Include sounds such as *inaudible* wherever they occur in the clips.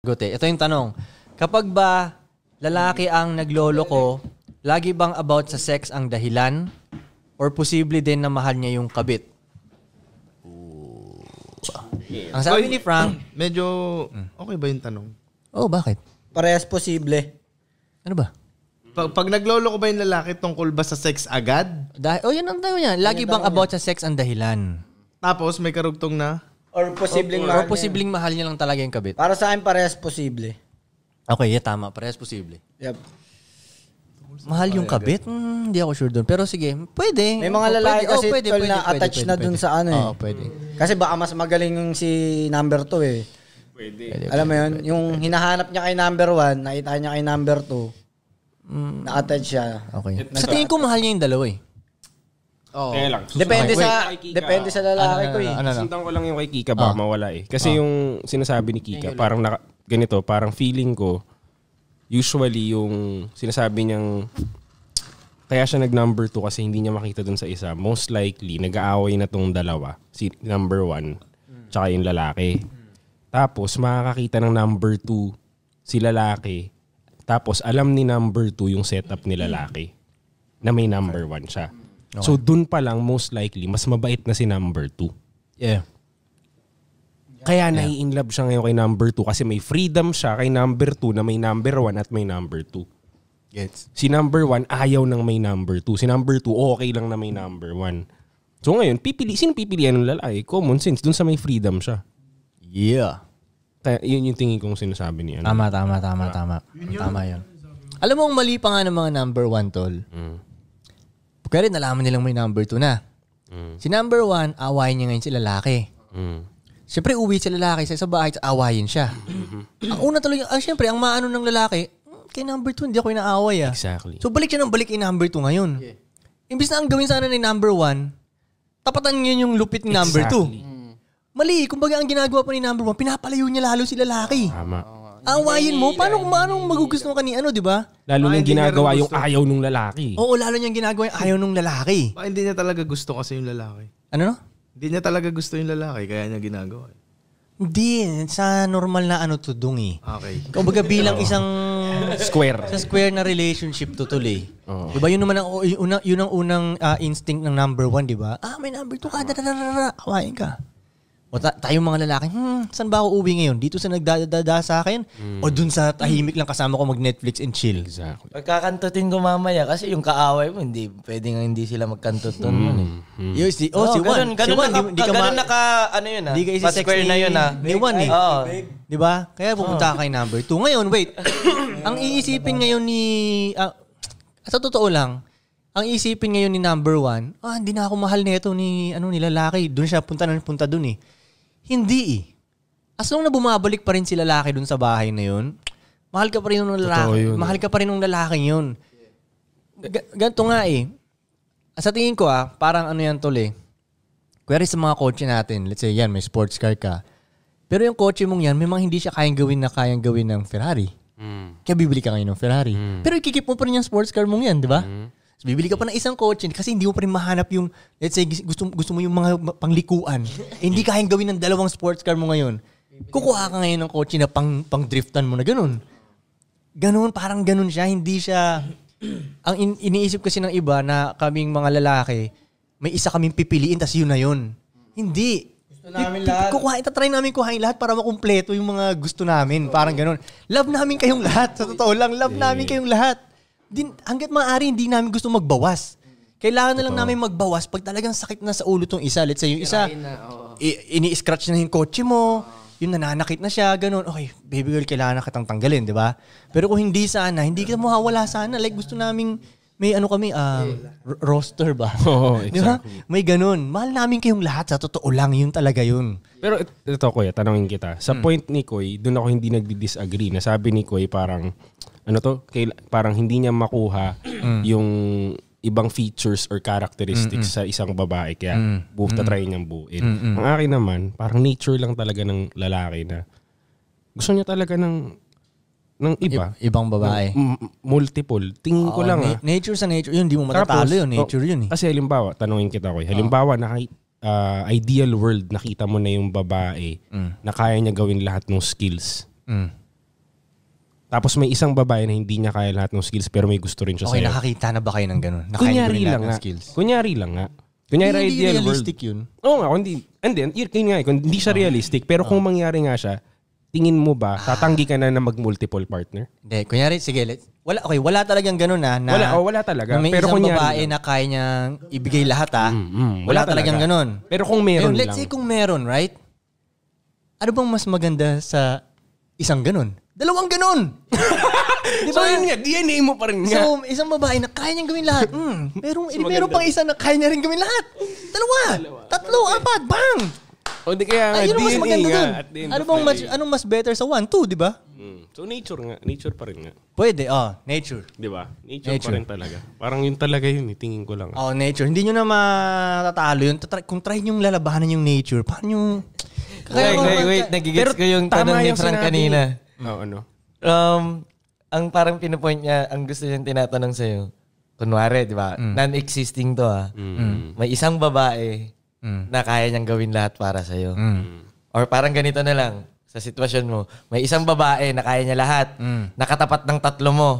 Gote, ito yung tanong. Kapag ba lalaki ang naglolo ko, lagi bang about sa sex ang dahilan? Or posible din na mahal niya yung kabit? Ang sabi ni Frank, *clears throat* Medyo okay ba yung tanong? oh, bakit? Parehas posible. Ano ba? Pag, pag naglolo ko ba yung lalaki tungkol ba sa sex agad? Dahil, oh, yun ang tanong niya. Lagi bang about sa sex ang dahilan? Tapos may karugtong na Or posibleng mahal O niya. posibleng mahal niya lang talaga yung kabit. Para sa akin, parehas posible. Okay, yeah, tama. Parehas posible. Yep. Mahal yung kabit? Hmm, Hindi ako sure doon. Pero sige, pwede. May mga lalaki kasi Oh, pwede, oh, pwede, na pwede, attached pwede, na dun sa ano eh. Oo, oh, pwede. Kasi baka mas magaling yung si number 2 eh. Pwede. Pwede, Alam mo yun, yung hinahanap niya kay number 1, nakita niya kay number 2, mm. na-attach siya. Okay. Sa tingin ko mahal niya yung dalawa eh. Oh. Kaya lang. Susundan. Depende Wait, sa wait. depende sa lalaki Ano, ko eh. ano, ano? ano? Sundan ko lang yung kay Kika ba Ah. mawala eh. Kasi ah. yung sinasabi ni Kika, parang naka, ganito, parang feeling ko, usually yung sinasabi niyang kaya siya nag number 2 kasi hindi niya makita dun sa isa. Most likely, nag-aaway na tong dalawa. Si number 1, tsaka yung lalaki. Tapos, makakakita ng number 2 si lalaki. Tapos, alam ni number 2 yung setup ni lalaki na may number 1 siya. Okay. So dun pa lang most likely mas mabait na si number 2. Yeah. Kaya yeah. nai-in love siya ngayon kay number 2 kasi may freedom siya kay number 2 na may number 1 at may number 2. Yes. Si number 1 ayaw ng may number 2. Si number 2 okay lang na may number 1. So ngayon, pipili, sino pipilian ng lalaki? Common sense, dun sa may freedom siya. Yeah. Kaya yun yung tingin kong sinasabi niya. Tama, tama, tama, tama. Tama yun. Alam mo, mali pa nga ng mga number 1, tol. Mm. Kaya rin, nalaman nilang may number two na. Mm. Si number one, awayin niya ngayon si lalaki. Mm. Siyempre, uwi si lalaki sa isang bahay, awayin siya. Mm-hmm. ang una talaga, ah, siyempre, ang maano ng lalaki, hmm, kay number two, hindi ako inaaway ah. Exactly. So, balik siya ng balik kay number two ngayon. Yeah. Imbis na ang gawin sana ni number one, tapatan ngayon yung lupit ni number exactly. two. Mm. Mali, kumbaga ang ginagawa pa ni number one, pinapalayo niya lalo si lalaki. Tama. Oh. Awayin ah, mo? Paano kung anong magugustuhan ka ni ano, di ba? Lalo Baka nang ginagawa yung ayaw nung lalaki. Oo, lalo niyang ginagawa yung ayaw nung lalaki. Baka hindi niya talaga gusto kasi yung lalaki. Ano no? Hindi niya talaga gusto yung lalaki, kaya niya ginagawa. Eh. Hindi, sa normal na ano to, dong eh. Okay. Kumbaga bilang isang Square. sa square na relationship to tuloy. Oo. 'Di ba yun naman ang yun ang, yun ang unang ah, instinct ng number one, 'di ba? Ah, may number two ka, da, da, ka. O ta- tayong mga lalaki, hmm, saan ba ako uwi ngayon? Dito sa nagdadada sa akin? Mm. O dun sa tahimik lang kasama ko mag-Netflix and chill? Exactly. Pagkakantutin ko mamaya kasi yung kaaway mo, hindi, pwede nga hindi sila magkantutun mm. yun eh. Mm. Yo, si, oh, oh, si Juan. Ganun, ganun, si Juan, naka, di, di ka ganun naka, ano yun ah? Di ka isa square na yun ah. Ni Juan eh. Oh. Di ba? Kaya pupunta oh. kay number two. Ngayon, wait. *coughs* ang iisipin ngayon ni... Uh, sa totoo lang, ang isipin ngayon ni number one, ah, hindi na ako mahal nito ni ano ni lalaki. Doon siya punta na punta doon eh. Hindi eh. As long na bumabalik pa rin si lalaki dun sa bahay na yun, mahal ka pa rin ng lalaki. Yun, mahal ka pa rin ng lalaki yun. G- ganito nga eh. Sa tingin ko ah, parang ano yan tol eh. Kwari sa mga kotse natin, let's say yan, may sports car ka. Pero yung kotse mong yan, may mga hindi siya kayang gawin na kayang gawin ng Ferrari. Mm. Kaya bibili ka ngayon ng Ferrari. Mm. Pero ikikip mo pa rin yung sports car mong yan, di ba? Mm. So, bibili ka pa ng isang kotse kasi hindi mo pa rin mahanap yung, let's say, gusto, gusto mo yung mga panglikuan. eh, hindi kayang gawin ng dalawang sports car mo ngayon. Kukuha ka ngayon ng kotse na pang, pang driftan mo na ganun. Ganun, parang ganun siya. Hindi siya... ang in, iniisip kasi ng iba na kaming mga lalaki, may isa kaming pipiliin tas yun na yun. Hindi. Gusto namin lahat. Kukuha, itatry namin kuhain lahat para makumpleto yung mga gusto namin. Parang ganun. Love namin kayong lahat. Sa totoo lang, love namin kayong lahat din, hanggat maaari, hindi namin gusto magbawas. Kailangan na lang namin magbawas pag talagang sakit na sa ulo tong isa. Let's say, yung isa, i- ini-scratch na yung kotse mo, yung nananakit na siya, ganun. Okay, baby girl, kailangan na kitang tanggalin, di ba? Pero kung hindi sana, hindi kita mawawala sana. Like, gusto naming may ano kami, um, r- roster ba? *laughs* Oo, oh, exactly. Di May ganun. Mahal namin kayong lahat. Sa totoo lang, yun talaga yun. Pero it- ito, Kuya, tanongin kita. Sa hmm. point ni Koy, doon ako hindi nagdi-disagree. Nasabi ni Koy parang, ano to, kail- parang hindi niya makuha hmm. yung ibang features or characteristics Mm-mm. sa isang babae kaya mm. bu- try niyang buuin. Ang akin naman, parang nature lang talaga ng lalaki na gusto niya talaga ng ng iba. I- ibang babae. M- multiple. Tingin Oo, ko lang na- ah. Nature sa nature. Yun, di mo matatalo Tapos, yun. Nature oh, yun eh. Kasi halimbawa, tanungin kita ko. eh. Halimbawa, na ah, ideal world, nakita mo na yung babae Mm. na kaya niya gawin lahat ng skills. Mm. Tapos may isang babae na hindi niya kaya lahat ng skills pero may gusto rin siya Okay, sa'yo. nakakita na ba kayo ng ganun? Nakain Kunyari lang nga. Ah. skills. Kunyari lang nga. Ah. Kunyari ideal world. realistic yun. Oo nga, kundi, and then, yun, yun nga, eh, hindi siya realistic, pero kung mangyari nga siya, tingin mo ba, tatanggi ka na na mag-multiple partner? Hindi. Kunyari, sige, let's, wala, okay, wala talagang ganun na, ah, na wala, oh, wala talaga. May Pero isang kunyari, babae na kaya niyang ibigay lahat ha. Ah, mm, mm, wala, wala talagang talaga. ganun. Pero kung meron Ngayon, let's lang. say kung meron, right? Ano bang mas maganda sa isang ganun? Dalawang ganun! *laughs* Di ba? So yun nga, DNA mo pa rin nga. So, isang babae na kaya niyang gawin lahat. Mm, *laughs* merong, eh, meron pang isa na kaya niya rin gawin lahat. Dalawa, tatlo, apat, bang! O di kaya nga, Ay, ang mas nga. Ano bang mas, day. mas better sa 1, 2, di ba? Mm. So nature nga, nature pa rin nga. Pwede, oh, nature. Di ba? Nature, Nature. pa rin talaga. Parang yun talaga yun, eh, tingin ko lang. Oh, nature. Hindi nyo na matatalo yun. Kung try nyo lalabanan yung nature, paano nyo... Wait, wait, wait. Nagigets ko yung tama tanong ni Frank sinabi. kanina. Oo, mm. ah, ano? Um, ang parang pinupoint niya, ang gusto niyang tinatanong sa'yo, kunwari, di ba? Mm. Non-existing to ah. Mm. May isang babae mm. na kaya niyang gawin lahat para sa'yo. Mm. Or parang ganito na lang, sa sitwasyon mo, may isang babae na kaya niya lahat, mm. nakatapat ng tatlo mo.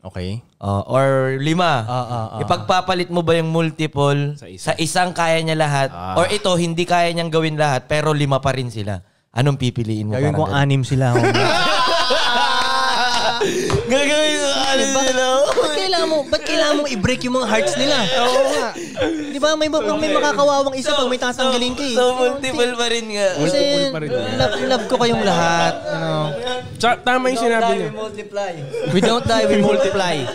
Okay. Uh, or lima. Uh, uh, uh, Ipagpapalit mo ba yung multiple sa, isa. sa isang kaya niya lahat? Ah. Or ito, hindi kaya niyang gawin lahat, pero lima pa rin sila. Anong pipiliin mo? Gawin ko anim sila. *laughs* Gagawin ko anim diba? sila kailangan mo, ba't kailangan mo i-break yung mga hearts nila? Oo nga. Di ba, may, pag may makakawawang isa, pag may tatanggalin ka eh. So, multiple pa rin nga. Kasi, love, love ko kayong lahat. Ano. Tsaka tama yung sinabi niyo. multiply. We don't die, we multiply. *laughs*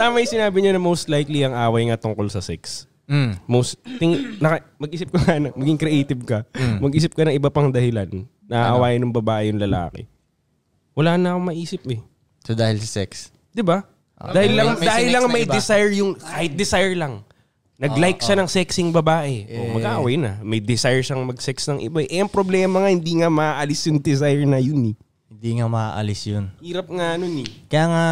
Tama yung sinabi niya na most likely ang away nga tungkol sa sex. Mm. Most, ting, naka, mag-isip ka nga, maging creative ka. Mm. Mag-isip ka ng iba pang dahilan na ano? awayin ng babae yung lalaki. Wala na akong maisip eh. So dahil sa sex. Di ba? Uh, dahil lang, may dahil lang may desire yung, kahit desire lang. Nag-like uh, uh. siya ng sexing babae. Yeah. O oh, mag-away na. May desire siyang mag-sex ng iba. Eh, ang problema nga, hindi nga maaalis yung desire na yun eh. Hindi nga maaalis yun. Hirap nga nun eh. Kaya nga,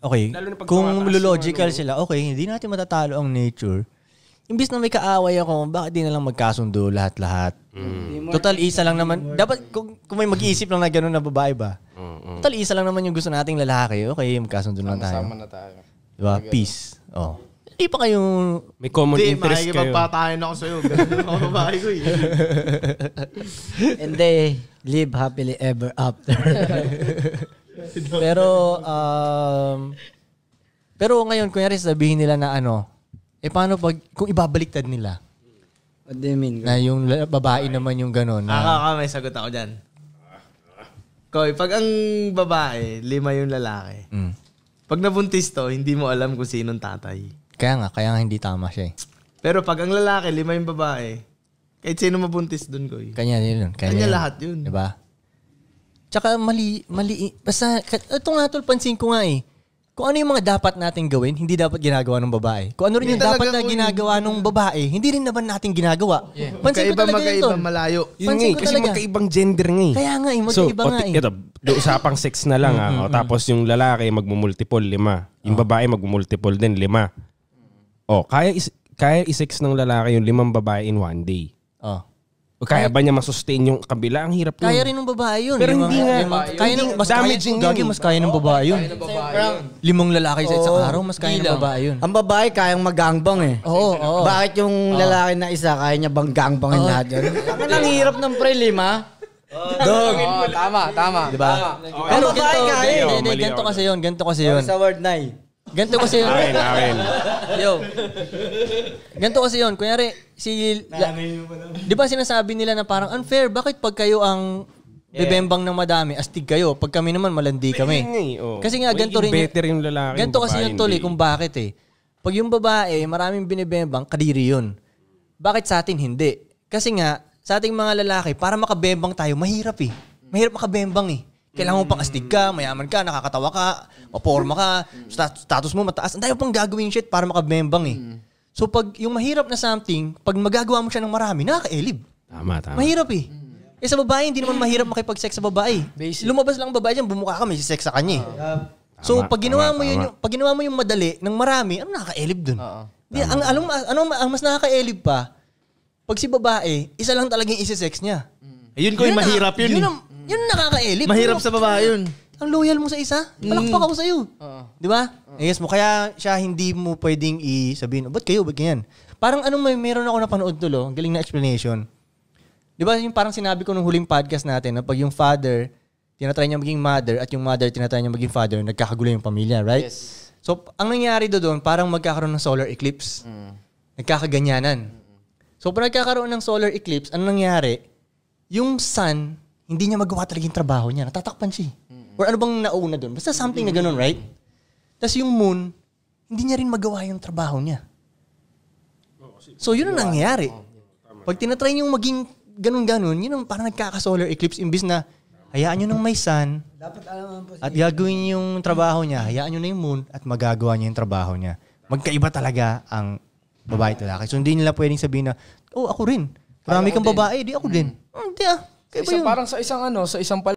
okay, kung logical ano. sila, okay, hindi natin matatalo ang nature. Imbis na may kaaway ako, bakit di na lang magkasundo lahat-lahat? Mm. Total, isa lang naman. Dapat, kung, kung may mag-iisip lang na gano'n na babae ba, Mm-hmm. Total, isa lang naman yung gusto nating lalaki. Okay, magkasundo lang tayo. Sama na tayo. Diba? Peace. Oh. Hindi pa kayong... May common Di, interest kayo. Hindi, makikipagpatayan ako sa'yo. Ganun ako babae ko eh. *laughs* And they live happily ever after. *laughs* pero, um, pero ngayon, kunyari sabihin nila na ano, eh paano pag, kung ibabaliktad nila? What do you mean? Na yung babae naman yung gano'n. ah, ako, ah, ah, may sagot ako dyan. Koy, pag ang babae, lima yung lalaki. Mm. Pag nabuntis to, hindi mo alam kung sinong tatay. Kaya nga, kaya nga hindi tama siya eh. Pero pag ang lalaki, lima yung babae, kahit sino mabuntis dun, Koy. Kanya yun. Kanya, kanya lahat yun. Diba? Tsaka mali, mali, basta, ito nga tol, pansin ko nga eh kung ano yung mga dapat natin gawin, hindi dapat ginagawa ng babae. Kung ano rin yung dapat na ginagawa ng babae, hindi rin naman natin ginagawa. Yeah. Pansin ko talaga yun, malayo. Yun nga, Pansin eh, ko kasi talaga. magkaibang gender nga eh. Kaya nga eh, magkaiba nga eh. ito, usapang sex na lang ah. Mm-hmm, o, mm-hmm. tapos yung lalaki magmumultiple, lima. Yung oh. babae magmumultiple din, lima. O, kaya is, kaya isex ng lalaki yung limang babae in one day. Kaya ba niya masustain yung kabila? Ang hirap Kaya rin ng babae yun. Pero hindi nga. Kaya ng mas damaging yun. mas kaya ng babae yun. Limang lalaki sa isang Oo, araw, mas kaya ng babae yun. Ang babae kayang mag-gangbang eh. Oo, oo. Bakit yung lalaki na isa kaya niya bang gangbangin lahat yun? *laughs* Ano Ang hirap ng pre, lima. Dog. Oo, tama, tama. Diba? Ang babae kaya eh. Hindi, hindi, ganito kasi yun, ganito kasi yun. Sa word na eh. Ganito kasi yun. Akin, akin. *laughs* Yo. Ganito kasi yun. Kunyari, si... La, di ba sinasabi nila na parang unfair, bakit pag kayo ang Yeah. Bebembang ng madami, astig kayo. Pag kami naman, malandi kami. Eh, oh. Kasi nga, ganito rin. Better yung lalaki. Ganito kasi yung tol eh, kung bakit eh. Pag yung babae, maraming binibembang, kadiri yun. Bakit sa atin hindi? Kasi nga, sa ating mga lalaki, para makabembang tayo, mahirap eh. Mahirap makabembang eh. Kailangan mo pang mm. astig ka, mayaman ka, nakakatawa ka, maporma ka, status mo mataas. Ang tayo pang gagawin shit para makabembang eh. Mm. So pag yung mahirap na something, pag magagawa mo siya ng marami, nakaka-elib. Tama, tama. Mahirap eh. Mm. Eh sa babae, hindi naman mahirap makipag-sex sa babae. Basic. Lumabas lang ang babae dyan, bumuka ka, may sex sa kanya eh. Ah. So pag ginawa mo yun, yung, pag ginawa mo yung madali ng marami, ano nakaka-elib dun? Oo. Di, ang, alam, mo, ano, ang mas nakaka-elib pa, pag si babae, isa lang talaga yung isi-sex niya. Ayun ko, yung mahirap yun. eh. ang- yun nakaka-elip. Mahirap sa baba yun. Ang loyal mo sa isa, mm. palakpak ako sa'yo. Oo. Di ba? Yes mo. Kaya siya hindi mo pwedeng i-sabihin, ba't kayo, ba't ganyan? Parang anong may meron ako napanood tulo, ang galing na explanation. Di ba yung parang sinabi ko nung huling podcast natin na pag yung father, tinatry niya maging mother at yung mother tinatry niya maging father, nagkakagulo yung pamilya, right? Yes. So, ang nangyari doon, parang magkakaroon ng solar eclipse. Mm. Nagkakaganyanan. Mm. So, pag nagkakaroon ng solar eclipse, ano nangyari? Yung sun hindi niya magawa talaga yung trabaho niya. Natatakpan siya. Mm-hmm. Or ano bang nauna doon? Basta something mm-hmm. na ganun, right? Tapos yung moon, hindi niya rin magawa yung trabaho niya. So yun ang nangyayari. Pag tinatry niyong maging ganun-ganun, yun ang parang nagkaka-solar eclipse imbis na hayaan niyo nang may sun Dapat alam po si at gagawin yung trabaho niya, hayaan niyo na yung moon at magagawa niya yung trabaho niya. Magkaiba talaga ang babae at lalaki. So hindi nila pwedeng sabihin na, oh ako rin. Marami kang babae, di ako din. Hindi mm. mm, ah. Iba sa, yun. Parang sa isang ano, sa isang pal